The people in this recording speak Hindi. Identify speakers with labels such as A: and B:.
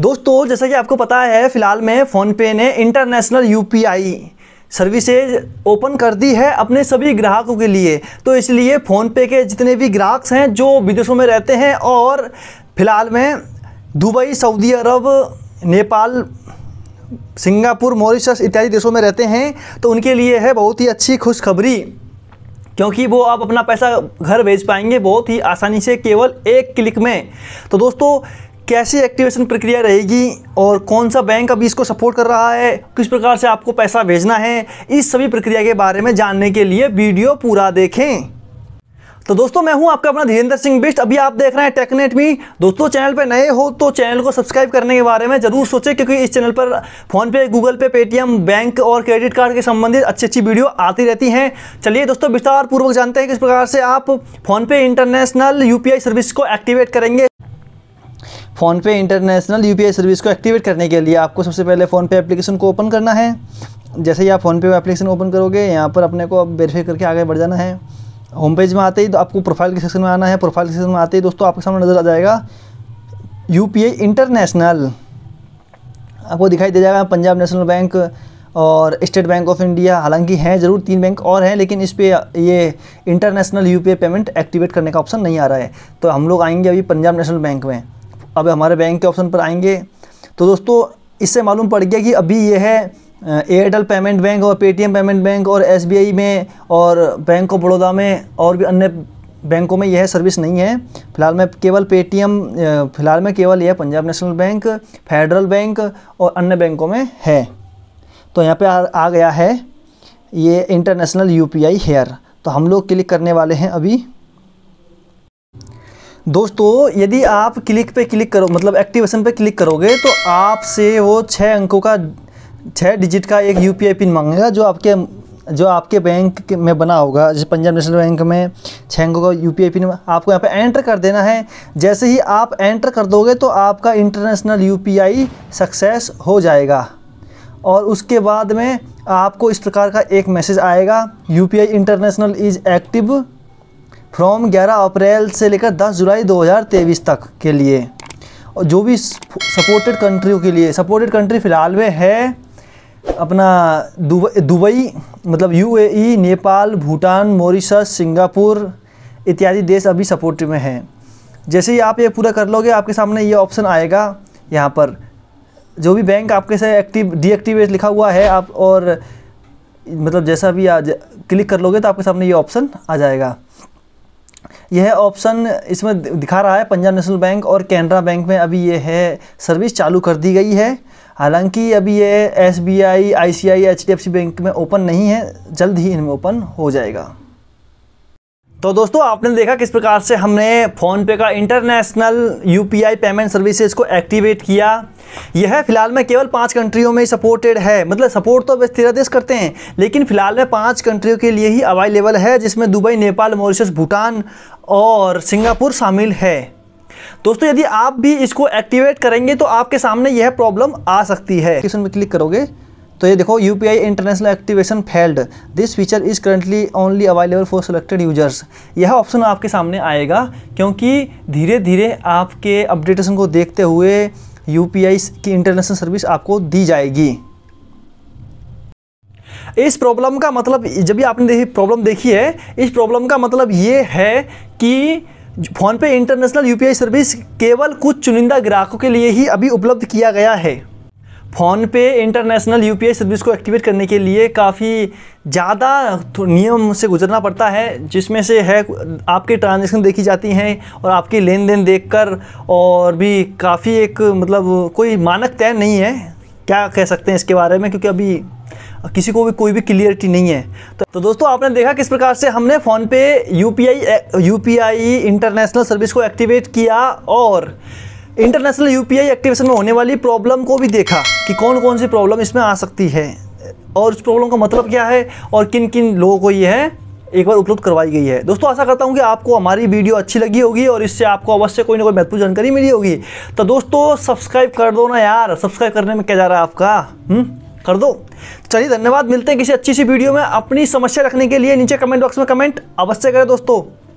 A: दोस्तों जैसा कि आपको पता है फिलहाल में फ़ोनपे ने इंटरनेशनल यूपीआई सर्विसेज ओपन कर दी है अपने सभी ग्राहकों के लिए तो इसलिए फ़ोनपे के जितने भी ग्राहक हैं जो विदेशों में रहते हैं और फिलहाल में Dubai Saudi Arab Nepal Singapore Mauritius इत्यादि देशों में रहते हैं तो उनके लिए है बहुत ही अच्छी खुशखबरी क्योंकि वो आप अपना पैसा घर भेज पाएंगे बहुत ही आसानी से केवल एक क्लिक में तो दोस्तों कैसी एक्टिवेशन प्रक्रिया रहेगी और कौन सा बैंक अभी इसको सपोर्ट कर रहा है किस प्रकार से आपको पैसा भेजना है इस सभी प्रक्रिया के बारे में जानने के लिए वीडियो पूरा देखें तो दोस्तों मैं हूं आपका अपना धीरेन्द्र सिंह बिस्ट अभी आप देख रहे हैं टेकनेट मी दोस्तों चैनल पर नए हो तो चैनल को सब्सक्राइब करने के बारे में ज़रूर सोचें क्योंकि इस चैनल पर PhonePe Google Pay Paytm bank और क्रेडिट कार्ड के संबंधित अच्छी अच्छी वीडियो आती रहती हैं चलिए दोस्तों विस्तार पूर्वक जानते हैं किस प्रकार से आप फ़ोनपे इंटरनेशनल यू सर्विस को एक्टिवेट करेंगे फ़ोनपे इंटरनेशनल यू सर्विस को एक्टिवेट करने के लिए आपको सबसे पहले फ़ोनपे एप्लीकेशन को ओपन करना है जैसे ही आप फ़ोनपे एप्लीकेशन ओपन करोगे यहाँ पर अपने को अब वेरीफाई करके आगे बढ़ जाना है होम पेज में आते ही तो आपको प्रोफाइल के सेक्शन में आना है प्रोफाइल के सेक्शन में आते ही दोस्तों आपके सामने नज़र आ जाएगा यू इंटरनेशनल आपको दिखाई दे जाएगा पंजाब नेशनल बैंक और स्टेट बैंक ऑफ इंडिया हालांकि हैं ज़रूर तीन बैंक और हैं लेकिन इस पर ये इंटरनेशनल यू पेमेंट एक्टिवेट करने का ऑप्शन नहीं आ रहा है तो हम लोग आएंगे अभी पंजाब नेशनल बैंक में अब हमारे बैंक के ऑप्शन पर आएंगे तो दोस्तों इससे मालूम पड़ गया कि अभी यह है एयरटेल पेमेंट बैंक और पेटीएम पेमेंट बैंक और एस में और बैंक ऑफ बड़ौदा में और भी अन्य बैंकों में यह सर्विस नहीं है फिलहाल में केवल पेटीएम फिलहाल में केवल यह Punjab national bank federal bank और अन्य बैंकों में है तो यहाँ पे आ, आ गया है ये इंटरनेशनल यूपीआई हेयर तो हम लोग क्लिक करने वाले हैं अभी दोस्तों यदि आप क्लिक पे क्लिक करो मतलब एक्टिवेशन पे क्लिक करोगे तो आपसे वो छः अंकों का छः डिजिट का एक यू पिन मांगेगा जो आपके जो आपके बैंक में बना होगा जैसे पंजाब नेशनल बैंक में छः अंकों का यू पिन आपको यहाँ पे एंटर कर देना है जैसे ही आप एंटर कर दोगे तो आपका इंटरनेशनल यू सक्सेस हो जाएगा और उसके बाद में आपको इस प्रकार का एक मैसेज आएगा U international is active from 11 April से लेकर 10 जुलाई 2023 तक के लिए और जो भी सपोर्टेड कंट्रियों के लिए सपोर्टेड कंट्री फ़िलहाल में है अपना दुबई दुबई मतलब UAE e, Nepal Bhutan Mauritius Singapore इत्यादि देश अभी सपोर्ट में हैं जैसे ही आप ये पूरा कर लोगे आपके सामने ये ऑप्शन आएगा यहाँ पर जो भी बैंक आपके से एक्टिव डीएक्टिवेट लिखा हुआ है आप और मतलब जैसा भी आज क्लिक कर लोगे तो आपके सामने ये ऑप्शन आ जाएगा यह ऑप्शन इसमें दिखा रहा है पंजाब नेशनल बैंक और कैनरा बैंक में अभी यह है सर्विस चालू कर दी गई है हालांकि अभी ये S B I I C I H D F C bank में ओपन नहीं है जल्द ही इनमें ओपन हो जाएगा तो दोस्तों आपने देखा किस प्रकार से हमने फ़ोनपे का इंटरनेशनल यूपीआई पेमेंट सर्विसेज को एक्टिवेट किया यह फ़िलहाल में केवल पांच कंट्रियों में ही सपोर्टेड है मतलब सपोर्ट तो बस तेरह देश करते हैं लेकिन फ़िलहाल में पांच कंट्रियों के लिए ही अवेलेबल है जिसमें दुबई नेपाल मॉरिशस भूटान और सिंगापुर शामिल है दोस्तों यदि आप भी इसको एक्टिवेट करेंगे तो आपके सामने यह प्रॉब्लम आ सकती है क्वेश्चन में क्लिक करोगे तो ये देखो U P I international activation failed this feature is currently only available for selected users यह ऑप्शन आपके सामने आएगा क्योंकि धीरे धीरे आपके अपडेटेशन को देखते हुए यू पी आई की इंटरनेशनल सर्विस आपको दी जाएगी इस प्रॉब्लम का मतलब जब भी आपने देखी प्रॉब्लम देखी है इस प्रॉब्लम का मतलब ये है कि फ़ोनपे इंटरनेशनल यूपीआई सर्विस केवल कुछ चुनिंदा ग्राहकों के लिए ही अभी उपलब्ध किया गया है PhonePe international UPI service को एक्टिवेट करने के लिए काफ़ी ज़्यादा नियम से गुजरना पड़ता है जिसमें से है आपके ट्रांजेक्शन देखी जाती हैं और आपकी लेन देन देख कर और भी काफ़ी एक मतलब कोई मानक तय नहीं है क्या कह सकते हैं इसके बारे में क्योंकि अभी किसी को भी कोई भी क्लियरिटी नहीं है तो, तो दोस्तों आपने देखा किस प्रकार से हमने PhonePe U P I international service को एक्टिवेट किया और इंटरनेशनल यूपीआई एक्टिवेशन में होने वाली प्रॉब्लम को भी देखा कि कौन कौन सी प्रॉब्लम इसमें आ सकती है और उस प्रॉब्लम का मतलब क्या है और किन किन लोगों को यह एक बार उपलब्ध करवाई गई है दोस्तों आशा करता हूँ कि आपको हमारी वीडियो अच्छी लगी होगी और इससे आपको अवश्य कोई ना कोई महत्वपूर्ण जानकारी मिली होगी तो दोस्तों सब्सक्राइब कर दो ना यार सब्सक्राइब करने में क्या जा रहा है आपका हुँ? हम्म, कर दो चलिए धन्यवाद मिलते हैं किसी अच्छी सी वीडियो में अपनी समस्या रखने के लिए नीचे कमेंट बॉक्स में कमेंट अवश्य करें दोस्तों